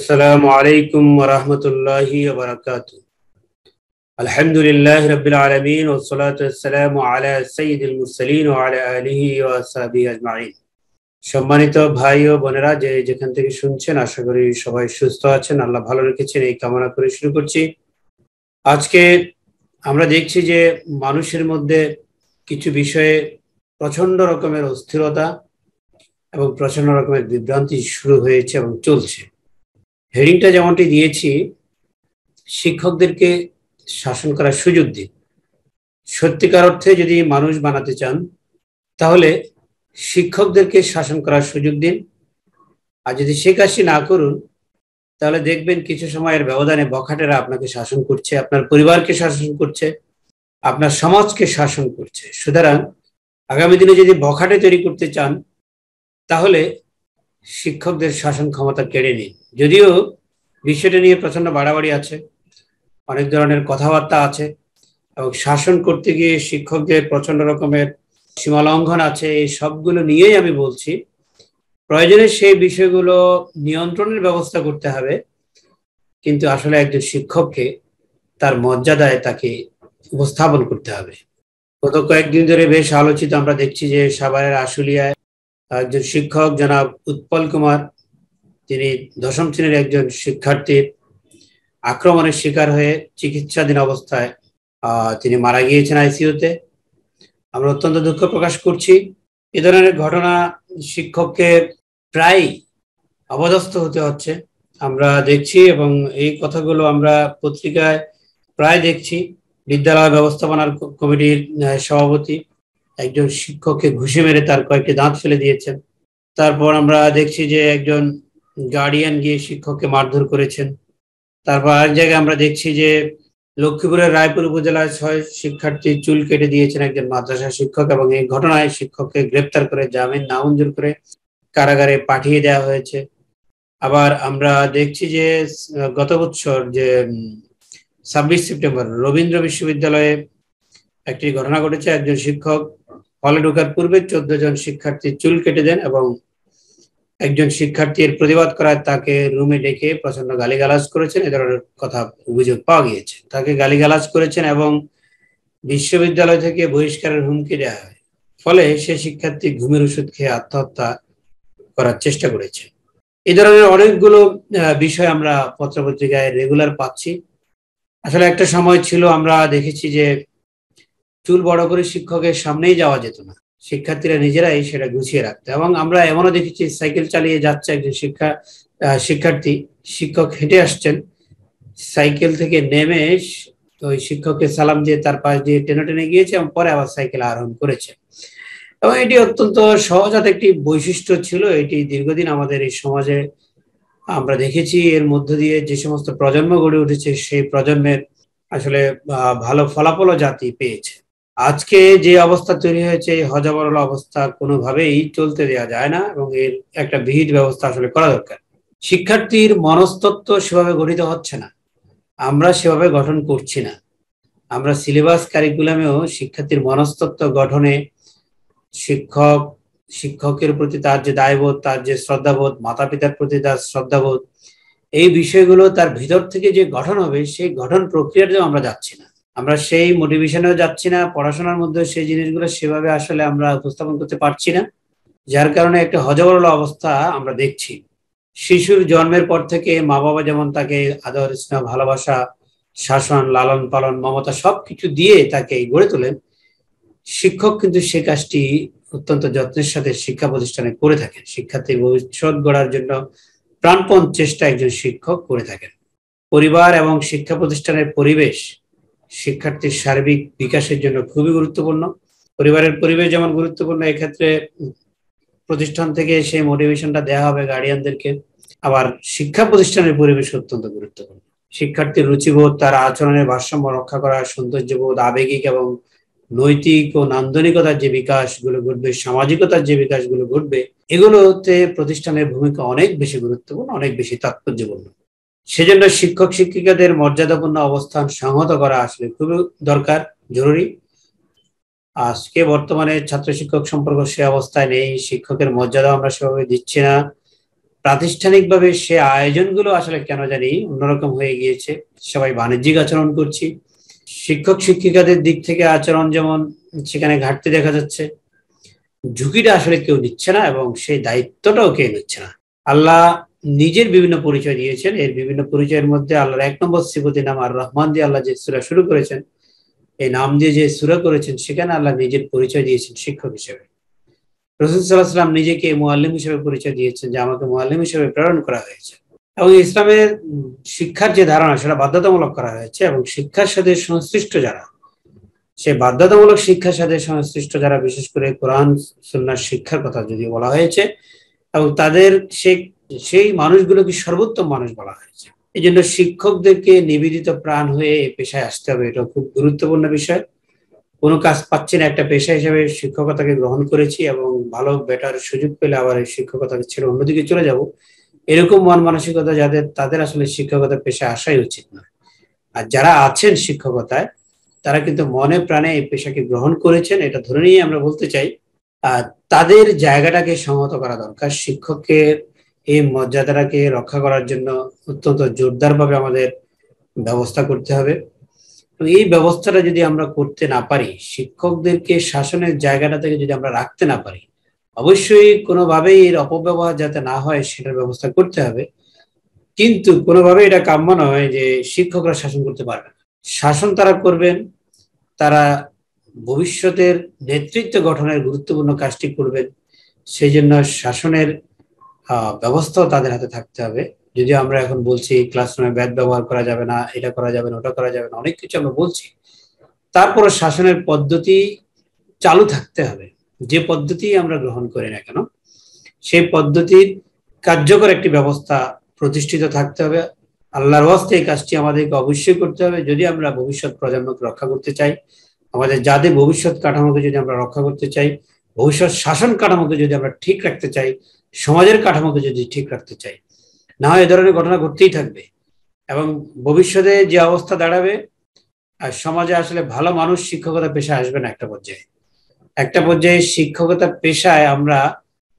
السلام عليكم ورحمة الله وبركاته الحمد لله رب العالمين والصلاة والسلام على سيد المرسلين وعلى آله أجمعين সম্মানিত ভাই ও বোনেরা যে যেখান থেকে শুনছেন আশা করি সবাই সুস্থ আছেন আল্লাহ ভালো রেখেছেন এই কামনা করে শুরু করছি আজকে আমরা দেখছি যে মানুষের মধ্যে কিছু বিষয়ে প্রচন্ড রকমের অস্থিরতা এবং প্রচন্ড রকমের বিভ্রান্তি শুরু হয়েছে এবং চলছে হেডিংটা যেমনটি দিয়েছি শিক্ষকদেরকে শাসন করার সুযোগ দিন সত্যিকার অর্থে যদি মানুষ বানাতে চান তাহলে শিক্ষকদেরকে শাসন করার সুযোগ দিন আর যদি সে কাজটি না করুন তাহলে দেখবেন কিছু সময়ের ব্যবধানে বখাটেরা আপনাকে শাসন করছে আপনার পরিবারকে শাসন করছে আপনার সমাজকে শাসন করছে সুতরাং আগামী দিনে যদি বখাটে তৈরি করতে চান তাহলে শিক্ষকদের শাসন ক্ষমতা কেড়ে নিন যদিও বিষয়টা নিয়ে প্রচন্ড বাড়াবাড়ি আছে অনেক ধরনের কথাবার্তা আছে এবং শাসন করতে গিয়ে শিক্ষকদের প্রচন্ড রকমের সীমালঙ্ঘন আছে এই সবগুলো নিয়েই আমি বলছি প্রয়োজনে সেই বিষয়গুলো নিয়ন্ত্রণের ব্যবস্থা করতে হবে কিন্তু আসলে একজন শিক্ষককে তার মর্যাদায় তাকে উপস্থাপন করতে হবে গত কয়েকদিন ধরে বেশ আলোচিত আমরা দেখছি যে সাভারের আশুলিয়ায় একজন শিক্ষক জনাব উৎপল কুমার তিনি দশম শ্রেণীর একজন শিক্ষার্থীর আক্রমণের শিকার হয়ে চিকিৎসাধীন অবস্থায় তিনি মারা গিয়েছেন আইসিইউতে আমরা অত্যন্ত দুঃখ প্রকাশ করছি এ ধরনের ঘটনা শিক্ষককে প্রায় অবদস্থ হতে হচ্ছে আমরা দেখছি এবং এই কথাগুলো আমরা পত্রিকায় প্রায় দেখছি বিদ্যালয় ব্যবস্থাপনার কমিটির সভাপতি একজন শিক্ষককে ঘুষে মেরে তার কয়েকটি দাঁত ফেলে দিয়েছেন তারপর আমরা দেখছি যে একজন গার্ডিয়ান গিয়ে শিক্ষককে মারধর করেছেন তারপর আরেক জায়গায় আমরা দেখছি যে লক্ষ্মীপুরের রায়পুর উপজেলায় ছয় শিক্ষার্থী চুল কেটে দিয়েছেন একজন মাদ্রাসা শিক্ষক এবং এই ঘটনায় শিক্ষককে গ্রেপ্তার করে জামিন নামঞ্জুর করে কারাগারে পাঠিয়ে দেওয়া হয়েছে আবার আমরা দেখছি যে গত বছর যে ছাব্বিশ সেপ্টেম্বর রবীন্দ্র বিশ্ববিদ্যালয়ে একটি ঘটনা ঘটেছে একজন শিক্ষক হলে ঢোকার পূর্বে চোদ্দ জন শিক্ষার্থীর চুল কেটে দেন এবং একজন শিক্ষার্থীর প্রতিবাদ করায় তাকে রুমে ডেকে প্রচন্ড গালিগালাজ করেছেন এ ধরনের কথা অভিযোগ পাওয়া গিয়েছে তাকে গালিগালাজ করেছেন এবং বিশ্ববিদ্যালয় থেকে বহিষ্কারের হুমকি দেওয়া হয় ফলে সে শিক্ষার্থী ঘুমের ওষুধ খেয়ে আত্মহত্যা করার চেষ্টা করেছে এ ধরনের অনেকগুলো বিষয় আমরা পত্রপত্রিকায় রেগুলার পাচ্ছি আসলে একটা সময় ছিল আমরা দেখেছি যে চুল বড় করে শিক্ষকের সামনেই যাওয়া যেত না শিক্ষার্থীরা নিজেরাই সেটা গুছিয়ে রাখতো এবং আমরা এমনও দেখেছি সাইকেল চালিয়ে যাচ্ছে একজন শিক্ষা শিক্ষার্থী শিক্ষক হেঁটে আসছেন সাইকেল থেকে নেমে ওই শিক্ষককে সালাম দিয়ে তার পাশ দিয়ে টেনে টেনে গিয়েছে এবং পরে আবার সাইকেল আরোহণ করেছে এবং এটি অত্যন্ত সহজাত একটি বৈশিষ্ট্য ছিল এটি দীর্ঘদিন আমাদের এই সমাজে আমরা দেখেছি এর মধ্য দিয়ে যে সমস্ত প্রজন্ম গড়ে উঠেছে সেই প্রজন্মের আসলে ভালো ফলাফল জাতি পেয়েছে আজকে যে অবস্থা তৈরি হয়েছে এই হজাবরল অবস্থা কোনোভাবেই চলতে দেওয়া যায় না এবং এর একটা বিহিত ব্যবস্থা আসলে করা দরকার শিক্ষার্থীর মনস্তত্ত্ব সেভাবে গঠিত হচ্ছে না আমরা সেভাবে গঠন করছি না আমরা সিলেবাস কারিকুলামেও শিক্ষার্থীর মনস্তত্ত্ব গঠনে শিক্ষক শিক্ষকের প্রতি তার যে দায়বোধ তার যে শ্রদ্ধাবোধ মাতা পিতার প্রতি তার শ্রদ্ধাবোধ এই বিষয়গুলো তার ভিতর থেকে যে গঠন হবে সেই গঠন প্রক্রিয়াতেও আমরা যাচ্ছি না আমরা সেই মোটিভেশনেও যাচ্ছি না পড়াশোনার মধ্যে সেই জিনিসগুলো সেভাবে আসলে আমরা উপস্থাপন করতে পারছি না যার কারণে একটা হজবরল অবস্থা আমরা দেখছি শিশুর জন্মের পর থেকে মা বাবা যেমন তাকে আদর স্নেহ ভালোবাসা শাসন লালন পালন মমতা সবকিছু দিয়ে তাকে গড়ে তোলেন শিক্ষক কিন্তু সে কাজটি অত্যন্ত যত্নের সাথে শিক্ষা প্রতিষ্ঠানে করে থাকেন শিক্ষার্থীর ভবিষ্যৎ গড়ার জন্য প্রাণপণ চেষ্টা একজন শিক্ষক করে থাকেন পরিবার এবং শিক্ষা প্রতিষ্ঠানের পরিবেশ শিক্ষার্থীর সার্বিক বিকাশের জন্য খুবই গুরুত্বপূর্ণ পরিবারের পরিবেশ যেমন গুরুত্বপূর্ণ এক্ষেত্রে প্রতিষ্ঠান থেকে সেই মোটিভেশনটা দেওয়া হবে গার্ডিয়ানদেরকে আবার শিক্ষা প্রতিষ্ঠানের পরিবেশ অত্যন্ত গুরুত্বপূর্ণ শিক্ষার্থীর রুচিবোধ তার আচরণের ভারসাম্য রক্ষা করা সৌন্দর্যবোধ আবেগিক এবং নৈতিক ও নান্দনিকতার যে বিকাশগুলো ঘটবে সামাজিকতার যে বিকাশগুলো ঘটবে এগুলোতে প্রতিষ্ঠানের ভূমিকা অনেক বেশি গুরুত্বপূর্ণ অনেক বেশি তাৎপর্যপূর্ণ সেজন্য শিক্ষক শিক্ষিকাদের মর্যাদাপূর্ণ অবস্থান সংহত করা আসলে খুবই দরকার জরুরি আজকে বর্তমানে ছাত্র শিক্ষক সম্পর্ক সে অবস্থায় নেই শিক্ষকের মর্যাদা আমরা সেভাবে দিচ্ছি না প্রাতিষ্ঠানিকভাবে সে আয়োজনগুলো আসলে কেন জানি অন্যরকম হয়ে গিয়েছে সবাই বাণিজ্যিক আচরণ করছি শিক্ষক শিক্ষিকাদের দিক থেকে আচরণ যেমন সেখানে ঘাটতি দেখা যাচ্ছে ঝুঁকিটা আসলে কেউ নিচ্ছে না এবং সেই দায়িত্বটাও কেউ নিচ্ছে না আল্লাহ নিজের বিভিন্ন পরিচয় দিয়েছেন এর বিভিন্ন পরিচয়ের মধ্যে আল্লাহর এক নম্বর সিবতি নাম আর রহমান দিয়ে আল্লাহ যে সুরা শুরু করেছেন এই নাম দিয়ে যে সুরা করেছেন সেখানে আল্লাহ নিজের পরিচয় দিয়েছেন শিক্ষক হিসেবে রসুল সাল্লাহ সাল্লাম নিজেকে মোয়াল্লিম হিসেবে পরিচয় দিয়েছেন যে আমাকে মোয়াল্লিম হিসেবে প্রেরণ করা হয়েছে এবং ইসলামের শিক্ষার যে ধারণা সেটা বাধ্যতামূলক করা হয়েছে এবং শিক্ষার সাথে সংশ্লিষ্ট যারা সে বাধ্যতামূলক শিক্ষার সাথে সংশ্লিষ্ট যারা বিশেষ করে কোরআন সুন্নার শিক্ষার কথা যদি বলা হয়েছে এবং তাদের সে সেই মানুষগুলোকে সর্বোত্তম মানুষ বলা হয়েছে এই জন্য শিক্ষকদেরকে নিবেদিত প্রাণ হয়ে পেশায় আসতে হবে এটা খুব গুরুত্বপূর্ণ বিষয় কোনো কাজ পাচ্ছি না একটা পেশা হিসেবে শিক্ষকতাকে গ্রহণ করেছি এবং ভালো বেটার সুযোগ পেলে আবার এই শিক্ষকতাকে ছেড়ে অন্যদিকে চলে যাব এরকম মন মানসিকতা যাদের তাদের আসলে শিক্ষকতা পেশা আসাই উচিত না আর যারা আছেন শিক্ষকতায় তারা কিন্তু মনে প্রাণে এই পেশাকে গ্রহণ করেছেন এটা ধরে নিয়ে আমরা বলতে চাই আর তাদের জায়গাটাকে সংহত করা দরকার শিক্ষককে এই মর্যাদাটাকে রক্ষা করার জন্য অত্যন্ত জোরদারভাবে আমাদের ব্যবস্থা করতে হবে এই ব্যবস্থাটা যদি আমরা করতে না পারি শিক্ষকদেরকে শাসনের জায়গাটা থেকে যদি আমরা রাখতে না পারি অবশ্যই কোনোভাবেই এর অপব্যবহার যাতে না হয় সেটার ব্যবস্থা করতে হবে কিন্তু কোনোভাবে এটা কাম্য নয় যে শিক্ষকরা শাসন করতে পারবে না শাসন তারা করবেন তারা ভবিষ্যতের নেতৃত্ব গঠনের গুরুত্বপূর্ণ কাজটি করবেন সেই জন্য শাসনের ব্যবস্থাও তাদের হাতে থাকতে হবে যদিও আমরা এখন বলছি ক্লাসরুমে ব্যাট ব্যবহার করা যাবে না এটা করা যাবে না ওটা করা যাবে না অনেক কিছু আমরা বলছি তারপরে শাসনের পদ্ধতি চালু থাকতে হবে যে পদ্ধতি আমরা গ্রহণ করি না কেন সেই পদ্ধতির কার্যকর একটি ব্যবস্থা প্রতিষ্ঠিত থাকতে হবে আল্লাহর হস্তে এই কাজটি আমাদেরকে অবশ্যই করতে হবে যদি আমরা ভবিষ্যৎ প্রজন্মকে রক্ষা করতে চাই আমাদের যাদের ভবিষ্যৎ কাঠামোকে যদি আমরা রক্ষা করতে চাই ভবিষ্যৎ শাসন কাঠামোকে যদি আমরা ঠিক রাখতে চাই সমাজের কাঠামোকে যদি ঠিক রাখতে চাই না হয় এ ধরনের ঘটনা ঘটতেই থাকবে এবং ভবিষ্যতে যে অবস্থা দাঁড়াবে আর সমাজে আসলে ভালো মানুষ শিক্ষকতা পেশা আসবে না একটা পর্যায়ে একটা পর্যায়ে শিক্ষকতা পেশায় আমরা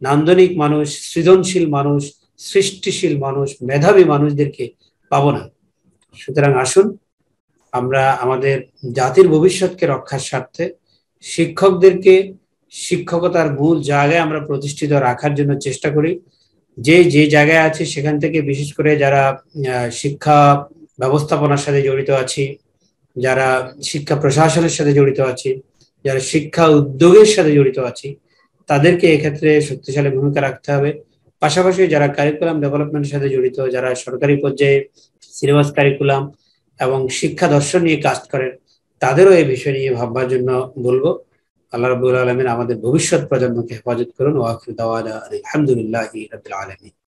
নান্দনিক মানুষ সৃজনশীল মানুষ সৃষ্টিশীল মানুষ মেধাবী মানুষদেরকে পাবো না সুতরাং আসুন আমরা আমাদের জাতির ভবিষ্যৎকে রক্ষার স্বার্থে শিক্ষকদেরকে শিক্ষকতার মূল জায়গায় আমরা প্রতিষ্ঠিত রাখার জন্য চেষ্টা করি যে যে জায়গায় আছে সেখান থেকে বিশেষ করে যারা শিক্ষা ব্যবস্থাপনার সাথে জড়িত আছি যারা শিক্ষা প্রশাসনের সাথে জড়িত আছি যারা শিক্ষা উদ্যোগের সাথে জড়িত আছি তাদেরকে এক্ষেত্রে শক্তিশালী ভূমিকা রাখতে হবে পাশাপাশি যারা কারিকুলাম ডেভেলপমেন্টের সাথে জড়িত যারা সরকারি পর্যায়ে সিলেবাস কারিকুলাম এবং শিক্ষা দর্শন নিয়ে কাজ করেন তাদেরও এই বিষয় নিয়ে ভাববার জন্য বলবো আল্লাহ রবুল আলমিন আমাদের ভবিষ্যৎ প্রজন্মকে হেফাজত করুন ওয়াকির দাওয়ালা আলহামদুলিল্লাহ রবিল